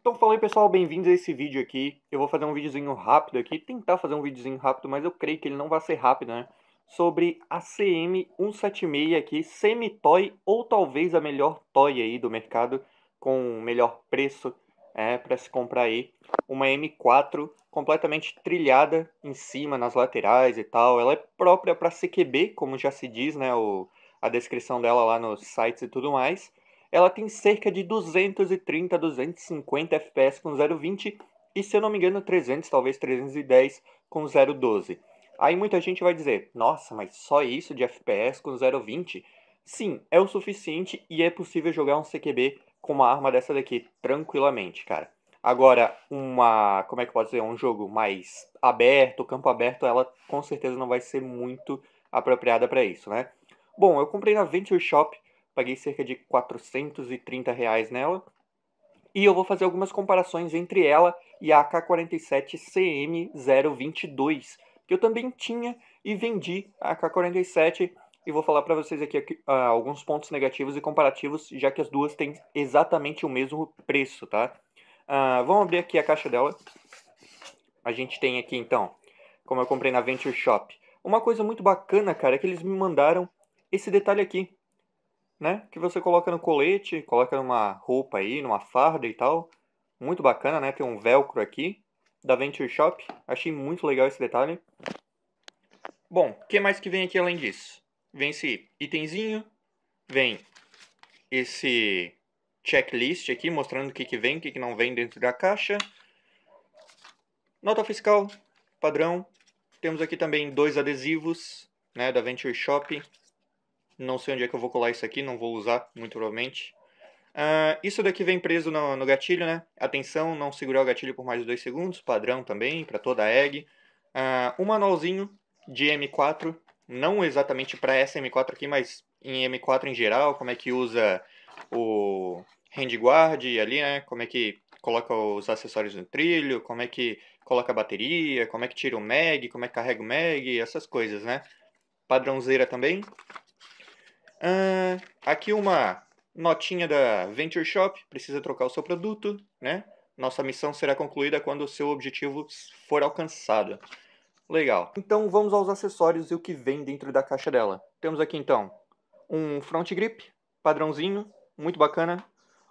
Então fala aí pessoal, bem-vindos a esse vídeo aqui. Eu vou fazer um videozinho rápido aqui, tentar fazer um videozinho rápido, mas eu creio que ele não vai ser rápido, né? Sobre a CM176 aqui, semi-toy ou talvez a melhor toy aí do mercado, com o melhor preço é, para se comprar aí. Uma M4 completamente trilhada em cima, nas laterais e tal. Ela é própria para CQB, como já se diz, né? O, a descrição dela lá nos sites e tudo mais ela tem cerca de 230 a 250 FPS com 0.20 e, se eu não me engano, 300, talvez 310 com 0.12. Aí muita gente vai dizer, nossa, mas só isso de FPS com 0.20? Sim, é o suficiente e é possível jogar um CQB com uma arma dessa daqui tranquilamente, cara. Agora, uma, como é que pode dizer, um jogo mais aberto, campo aberto, ela com certeza não vai ser muito apropriada para isso, né? Bom, eu comprei na Venture Shop paguei cerca de 430 reais nela. E eu vou fazer algumas comparações entre ela e a AK-47 CM022, que eu também tinha e vendi a AK-47. E vou falar para vocês aqui, uh, alguns pontos negativos e comparativos, já que as duas têm exatamente o mesmo preço, tá? Uh, vamos abrir aqui a caixa dela. A gente tem aqui, então, como eu comprei na Venture Shop. Uma coisa muito bacana, cara, é que eles me mandaram esse detalhe aqui né? Que você coloca no colete, coloca numa roupa aí, numa farda e tal. Muito bacana, né? Tem um velcro aqui da Venture Shop. Achei muito legal esse detalhe. Bom, o que mais que vem aqui além disso? Vem esse itemzinho, vem esse checklist aqui mostrando o que, que vem, o que, que não vem dentro da caixa. Nota fiscal, padrão. Temos aqui também dois adesivos né, da Venture Shop não sei onde é que eu vou colar isso aqui, não vou usar, muito provavelmente. Uh, isso daqui vem preso no, no, gatilho, né? Atenção, não segurar o gatilho por mais de 2 segundos, padrão também, para toda a egg. Uh, um manualzinho de M4, não exatamente para essa M4 aqui, mas em M4 em geral, como é que usa o handguard ali, né? Como é que coloca os acessórios no trilho, como é que coloca a bateria, como é que tira o mag, como é que carrega o mag, essas coisas, né? Padrãozeira também. Ah, aqui uma notinha da Venture Shop, precisa trocar o seu produto, né? Nossa missão será concluída quando o seu objetivo for alcançado. Legal. Então vamos aos acessórios e o que vem dentro da caixa dela. Temos aqui então um front grip, padrãozinho, muito bacana.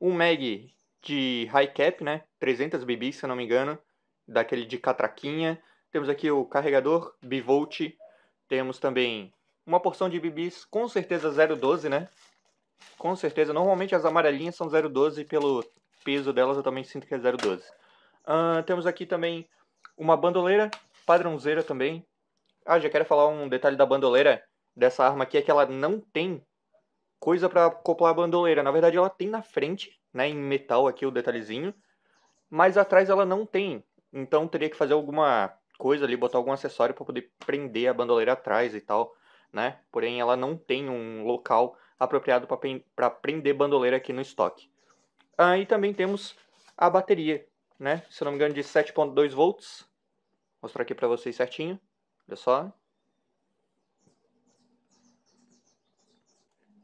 Um mag de high cap, né? 300 BB, se eu não me engano, daquele de catraquinha. Temos aqui o carregador bivolt. Temos também uma porção de bibis, com certeza 0,12, né? Com certeza. Normalmente as amarelinhas são 0,12 pelo peso delas eu também sinto que é 0,12. Uh, temos aqui também uma bandoleira padrãozeira também. Ah, já quero falar um detalhe da bandoleira dessa arma aqui, é que ela não tem coisa para acoplar a bandoleira. Na verdade ela tem na frente, né, em metal aqui o detalhezinho, mas atrás ela não tem. Então teria que fazer alguma coisa ali, botar algum acessório para poder prender a bandoleira atrás e tal né? Porém, ela não tem um local apropriado para prender bandoleira aqui no estoque. Aí ah, também temos a bateria, né? Se eu não me engano, de 7.2 volts. Vou mostrar aqui para vocês certinho. Olha só.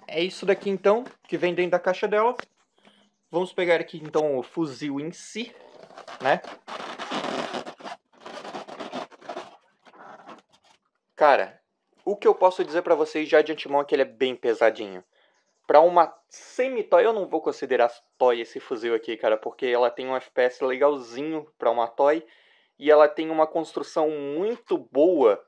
É isso daqui então, que vem dentro da caixa dela. Vamos pegar aqui então o fuzil em si, né? Cara, o que eu posso dizer para vocês já de antemão é que ele é bem pesadinho. Para uma semi-toy, eu não vou considerar toy esse fuzil aqui, cara, porque ela tem um FPS legalzinho para uma toy e ela tem uma construção muito boa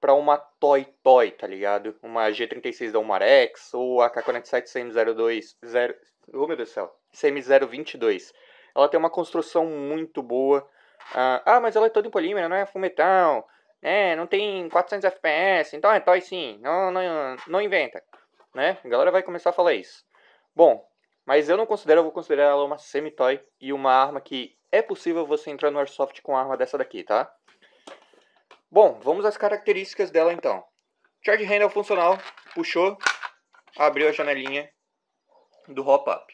para uma toy toy, tá ligado? Uma G36 da Umarex ou a K47 CM02, 0, oh meu Deus do céu, CM022. Ela tem uma construção muito boa. Ah, ah, mas ela é toda em polímero, não é full metal né? Não tem 400 FPS, então é toy sim, não, não, não inventa, né? A galera vai começar a falar isso. Bom, mas eu não considero, eu vou considerar ela uma semi-toy e uma arma que é possível você entrar no Airsoft com arma dessa daqui, tá? Bom, vamos às características dela então. Charge handle funcional, puxou, abriu a janelinha do hop-up.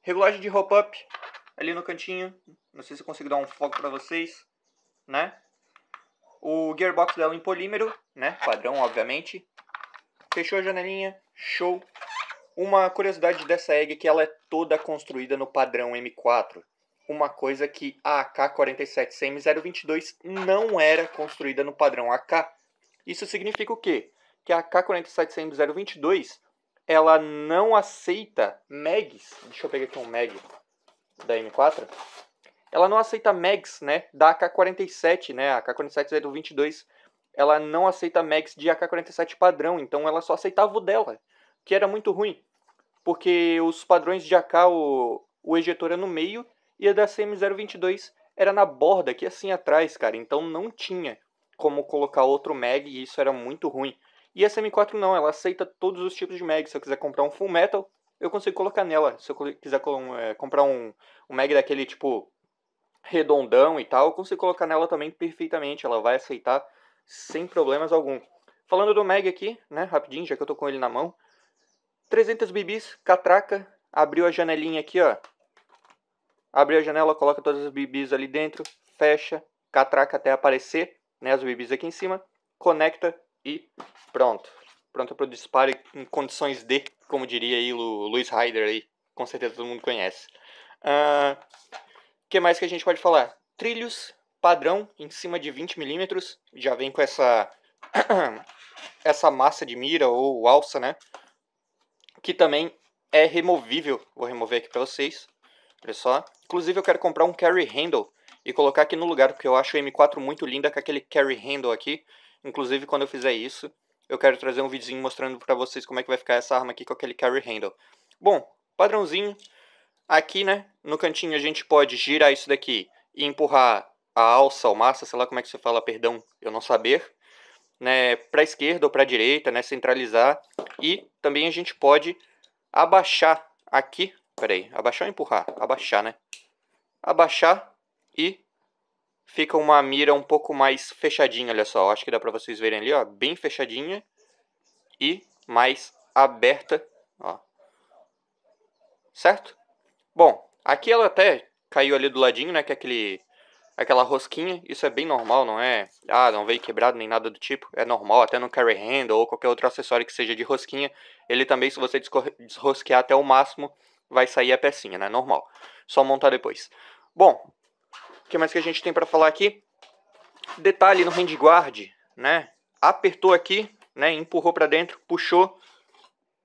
Regulagem de hop-up ali no cantinho, não sei se eu consigo dar um foco pra vocês, né? O gearbox dela em polímero, né? Padrão, obviamente. Fechou a janelinha, show. Uma curiosidade dessa egg é que ela é toda construída no padrão M4. Uma coisa que a AK-47CM022 não era construída no padrão AK. Isso significa o quê? Que a AK-47CM022 ela não aceita mags. Deixa eu pegar aqui um mag da M4 ela não aceita mags, né, da AK-47, né, a AK-47 é do 22, ela não aceita mags de AK-47 padrão, então ela só aceitava o dela, que era muito ruim, porque os padrões de AK, o, o ejetor era é no meio, e a da CM022 era na borda, aqui é assim atrás, cara, então não tinha como colocar outro mag, e isso era muito ruim. E a CM4 não, ela aceita todos os tipos de mag, se eu quiser comprar um full metal, eu consigo colocar nela. Se eu quiser comprar um, um mag daquele tipo redondão e tal, eu consigo colocar nela também perfeitamente, ela vai aceitar sem problemas algum. Falando do Mag aqui, né, rapidinho, já que eu tô com ele na mão. 300 bibis, catraca, abriu a janelinha aqui, ó. Abriu a janela, coloca todas as bibis ali dentro, fecha, catraca até aparecer, né, as bibis aqui em cima, conecta e pronto. Pronto para o disparo em condições de, como diria aí o Luiz Ryder aí, com certeza todo mundo conhece. Uh, que mais que a gente pode falar? Trilhos padrão em cima de 20 milímetros, já vem com essa essa massa de mira ou alça, né? Que também é removível. Vou remover aqui para vocês. Olha só. Inclusive eu quero comprar um carry handle e colocar aqui no lugar, porque eu acho o M4 muito linda com aquele carry handle aqui. Inclusive quando eu fizer isso, eu quero trazer um videozinho mostrando para vocês como é que vai ficar essa arma aqui com aquele carry handle. Bom, padrãozinho, Aqui, né, no cantinho a gente pode girar isso daqui e empurrar a alça ou massa, sei lá como é que você fala, perdão, eu não saber, né, para a esquerda ou para a direita, né, centralizar. E também a gente pode abaixar aqui, peraí, abaixar ou empurrar? Abaixar, né? Abaixar e fica uma mira um pouco mais fechadinha, olha só, acho que dá para vocês verem ali, ó, bem fechadinha e mais aberta, ó. Certo? Bom, aqui ela até caiu ali do ladinho, né? Que é aquele, aquela rosquinha. Isso é bem normal, não é? Ah, não veio quebrado nem nada do tipo. É normal, até no carry handle ou qualquer outro acessório que seja de rosquinha. Ele também, se você desrosquear até o máximo, vai sair a pecinha, né? Normal. Só montar depois. Bom, o que mais que a gente tem para falar aqui? Detalhe no handguard, né? Apertou aqui, né? Empurrou para dentro, puxou.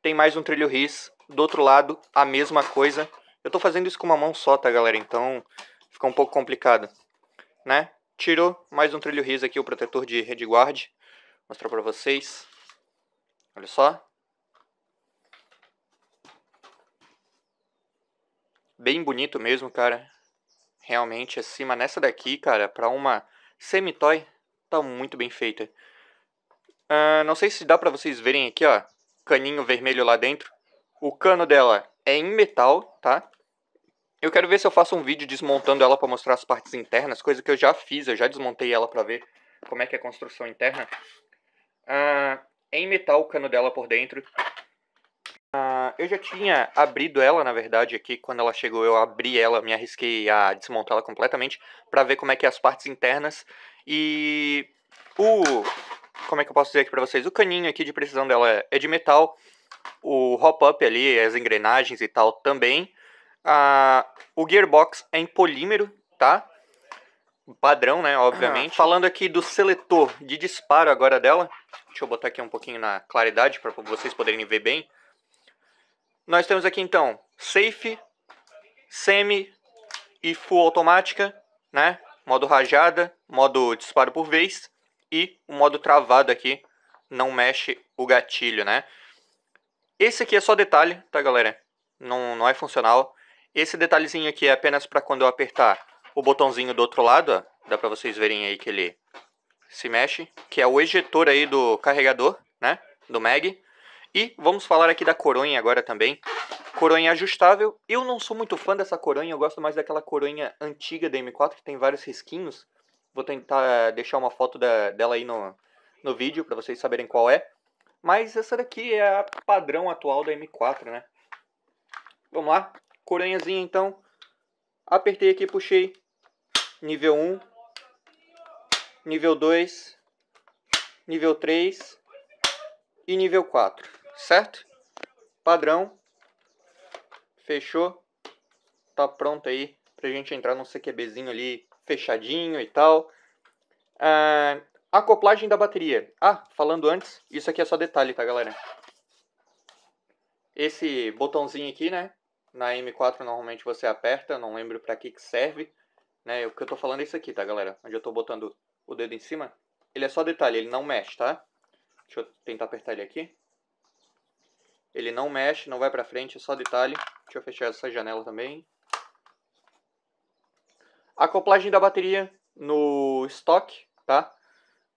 Tem mais um trilho RIS. Do outro lado, a mesma coisa eu tô fazendo isso com uma mão só, tá, galera? Então fica um pouco complicado, né? Tirou mais um trilho riso aqui, o protetor de rede guard. Vou mostrar pra vocês. Olha só. Bem bonito mesmo, cara. Realmente, acima nessa daqui, cara, pra uma semitoy, tá muito bem feita. Uh, não sei se dá pra vocês verem aqui, ó. Caninho vermelho lá dentro. O cano dela é em metal, tá? Eu quero ver se eu faço um vídeo desmontando ela para mostrar as partes internas, coisa que eu já fiz, eu já desmontei ela para ver como é que é a construção interna. é em metal o cano dela por dentro. Ah, eu já tinha abrido ela, na verdade, aqui quando ela chegou eu abri ela, me arrisquei a desmontar ela completamente para ver como é que é as partes internas. E o... como é que eu posso dizer aqui para vocês? O caninho aqui de precisão dela é de metal o hop-up ali, as engrenagens e tal também. Ah, o gearbox é em polímero, tá? Padrão, né? Obviamente. Ah. Falando aqui do seletor de disparo agora dela. Deixa eu botar aqui um pouquinho na claridade para vocês poderem ver bem. Nós temos aqui então safe, semi e full automática, né? Modo rajada, modo disparo por vez e o modo travado aqui não mexe o gatilho, né? Esse aqui é só detalhe, tá galera? Não, não é funcional. Esse detalhezinho aqui é apenas para quando eu apertar o botãozinho do outro lado, ó. Dá para vocês verem aí que ele se mexe, que é o ejetor aí do carregador, né? Do Mag. E vamos falar aqui da coronha agora também. Coronha ajustável. Eu não sou muito fã dessa coronha, eu gosto mais daquela coronha antiga da M4, que tem vários risquinhos. Vou tentar eh, deixar uma foto da, dela aí no, no vídeo para vocês saberem qual é. Mas essa daqui é a padrão atual da M4, né? Vamos lá, coranhazinha, então. Apertei aqui, puxei. Nível 1. Nível 2. Nível 3. E nível 4, certo? Padrão. Fechou. Tá pronto aí pra gente entrar num CQBzinho ali fechadinho e tal. Ah, Acoplagem da bateria. Ah, falando antes, isso aqui é só detalhe, tá, galera? Esse botãozinho aqui, né? Na M4 normalmente você aperta, não lembro pra que que serve. Né? O que eu tô falando é isso aqui, tá, galera? Onde eu tô botando o dedo em cima. Ele é só detalhe, ele não mexe, tá? Deixa eu tentar apertar ele aqui. Ele não mexe, não vai pra frente, é só detalhe. Deixa eu fechar essa janela também. Acoplagem da bateria no estoque, tá?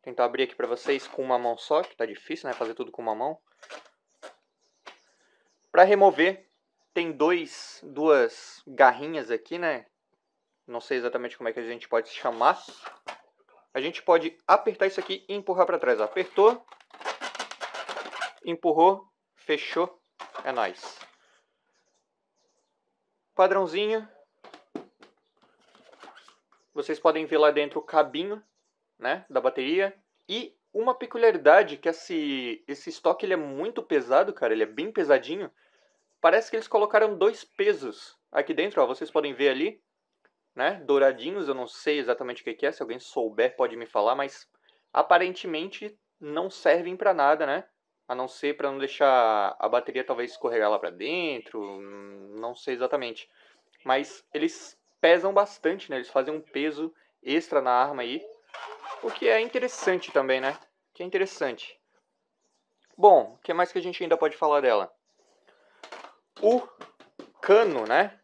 tentar abrir aqui pra vocês com uma mão só, que tá difícil, né? Fazer tudo com uma mão. Pra remover, tem dois, duas garrinhas aqui, né? Não sei exatamente como é que a gente pode chamar. A gente pode apertar isso aqui e empurrar pra trás. Apertou, empurrou, fechou, é nóis. Padrãozinho. Vocês podem ver lá dentro o cabinho né, da bateria. E uma peculiaridade que esse, esse estoque ele é muito pesado, cara, ele é bem pesadinho. Parece que eles colocaram dois pesos aqui dentro, ó, vocês podem ver ali, né, douradinhos, eu não sei exatamente o que, que é, se alguém souber pode me falar, mas aparentemente não servem para nada, né? A não ser para não deixar a bateria talvez escorregar lá para dentro, não sei exatamente. Mas eles pesam bastante, né? Eles fazem um peso extra na arma aí o que é interessante também, né? O que é interessante. Bom, o que mais que a gente ainda pode falar dela? O cano, né?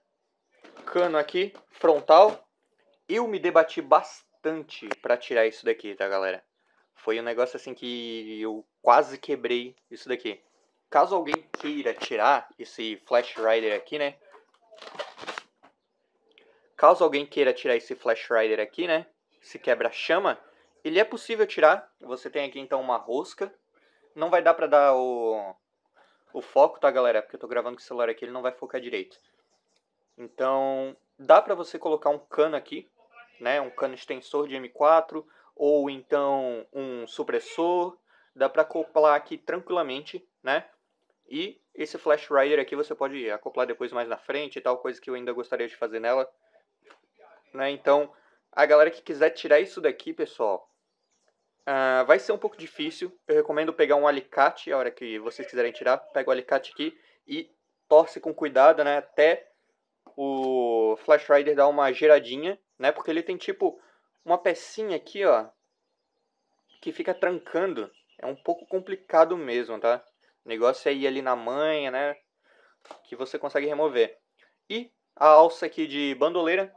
Cano aqui, frontal. Eu me debati bastante para tirar isso daqui, tá, galera? Foi um negócio assim que eu quase quebrei isso daqui. Caso alguém queira tirar esse Flash Rider aqui, né? Caso alguém queira tirar esse Flash Rider aqui, né? se quebra-chama, ele é possível tirar. Você tem aqui então uma rosca. Não vai dar pra dar o, o foco, tá, galera? Porque eu tô gravando com o celular aqui, ele não vai focar direito. Então, dá pra você colocar um cano aqui, né? Um cano extensor de M4 ou então um supressor. Dá pra acoplar aqui tranquilamente, né? E esse Flash Rider aqui você pode acoplar depois mais na frente e tal, coisa que eu ainda gostaria de fazer nela. Né? Então, a galera que quiser tirar isso daqui, pessoal, uh, vai ser um pouco difícil. Eu recomendo pegar um alicate, a hora que vocês quiserem tirar, pega o alicate aqui e torce com cuidado, né, até o Flash Rider dar uma geradinha né, porque ele tem tipo uma pecinha aqui, ó, que fica trancando. É um pouco complicado mesmo, tá? O negócio é ir ali na manha, né, que você consegue remover. E a alça aqui de bandoleira,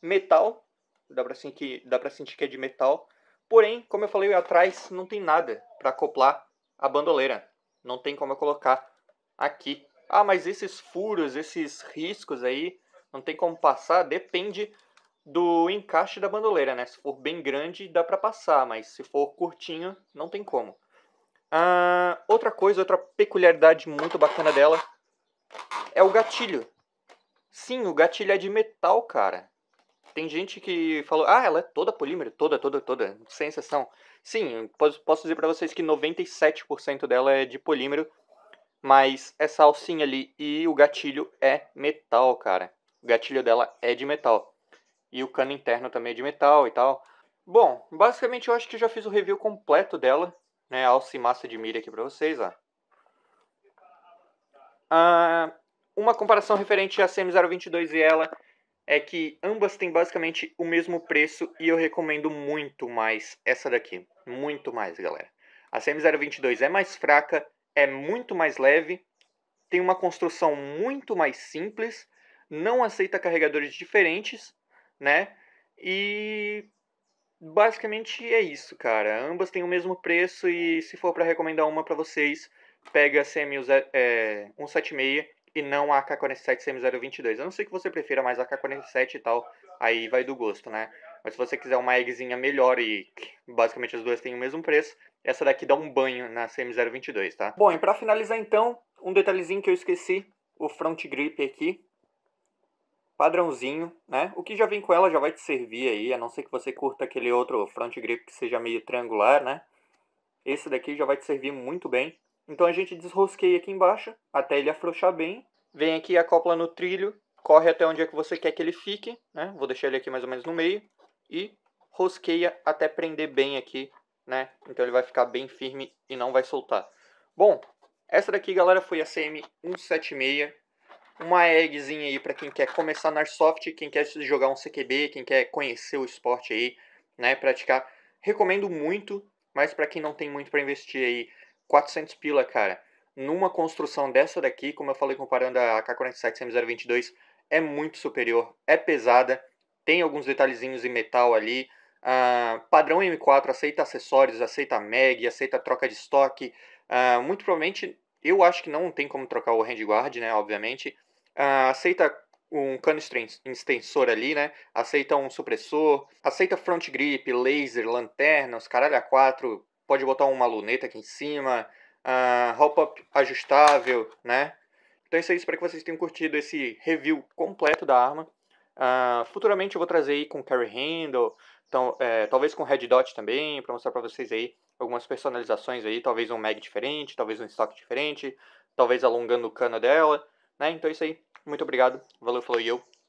metal, dá pra, sentir, dá pra sentir que é de metal. Porém, como eu falei atrás, não tem nada para acoplar a bandoleira. Não tem como eu colocar aqui. Ah, mas esses furos, esses riscos aí, não tem como passar? Depende do encaixe da bandoleira, né? Se for bem grande, dá para passar, mas se for curtinho, não tem como. Ah, outra coisa, outra peculiaridade muito bacana dela é o gatilho. Sim, o gatilho é de metal, cara. Tem gente que falou, ah, ela é toda polímero, toda, toda, toda, sem exceção. Sim, posso, posso dizer para vocês que 97% dela é de polímero, mas essa alcinha ali e o gatilho é metal, cara. O gatilho dela é de metal. E o cano interno também é de metal e tal. Bom, basicamente eu acho que já fiz o review completo dela, né? Alce e massa de mira aqui pra vocês, ó. Ah, uma comparação referente à CM022 e ela é que ambas têm basicamente o mesmo preço e eu recomendo muito mais essa daqui. Muito mais, galera. A CM022 é mais fraca, é muito mais leve, tem uma construção muito mais simples, não aceita carregadores diferentes, né? E basicamente é isso, cara. Ambas têm o mesmo preço e se for para recomendar uma para vocês, pega a CM176 e não a AK-47 CM022. Eu não sei que você prefira mais a AK-47 e tal, aí vai do gosto, né? Mas se você quiser uma eggzinha melhor e basicamente as duas têm o mesmo preço, essa daqui dá um banho na CM022, tá? Bom, e para finalizar então, um detalhezinho que eu esqueci, o front grip aqui, padrãozinho, né? O que já vem com ela já vai te servir aí, a não ser que você curta aquele outro front grip que seja meio triangular, né? Esse daqui já vai te servir muito bem. Então a gente desrosqueia aqui embaixo até ele afrouxar bem. Vem aqui, acopla no trilho, corre até onde é que você quer que ele fique, né? Vou deixar ele aqui mais ou menos no meio e rosqueia até prender bem aqui, né? Então ele vai ficar bem firme e não vai soltar. Bom, essa daqui, galera, foi a CM176. Uma eggzinha aí para quem quer começar na Airsoft, quem quer jogar um CQB, quem quer conhecer o esporte aí, né, praticar. Recomendo muito, mas para quem não tem muito para investir aí 400 pila, cara. Numa construção dessa daqui, como eu falei comparando a AK-47M022, é muito superior, é pesada, tem alguns detalhezinhos em metal ali. Uh, padrão M4 aceita acessórios, aceita mag, aceita troca de estoque. Uh, muito provavelmente, eu acho que não tem como trocar o handguard, né, obviamente. Uh, aceita um cano extensor ali, né? Aceita um supressor, aceita front grip, laser, lanternas, caralho a quatro, pode botar uma luneta aqui em cima, uh, hop-up ajustável, né? Então é isso aí, espero que vocês tenham curtido esse review completo da arma. Uh, futuramente eu vou trazer aí com carry handle, então, é, talvez com red dot também, para mostrar para vocês aí algumas personalizações aí, talvez um mag diferente, talvez um estoque diferente, talvez alongando o cano dela, né? Então é isso aí, muito obrigado, valeu, falou e eu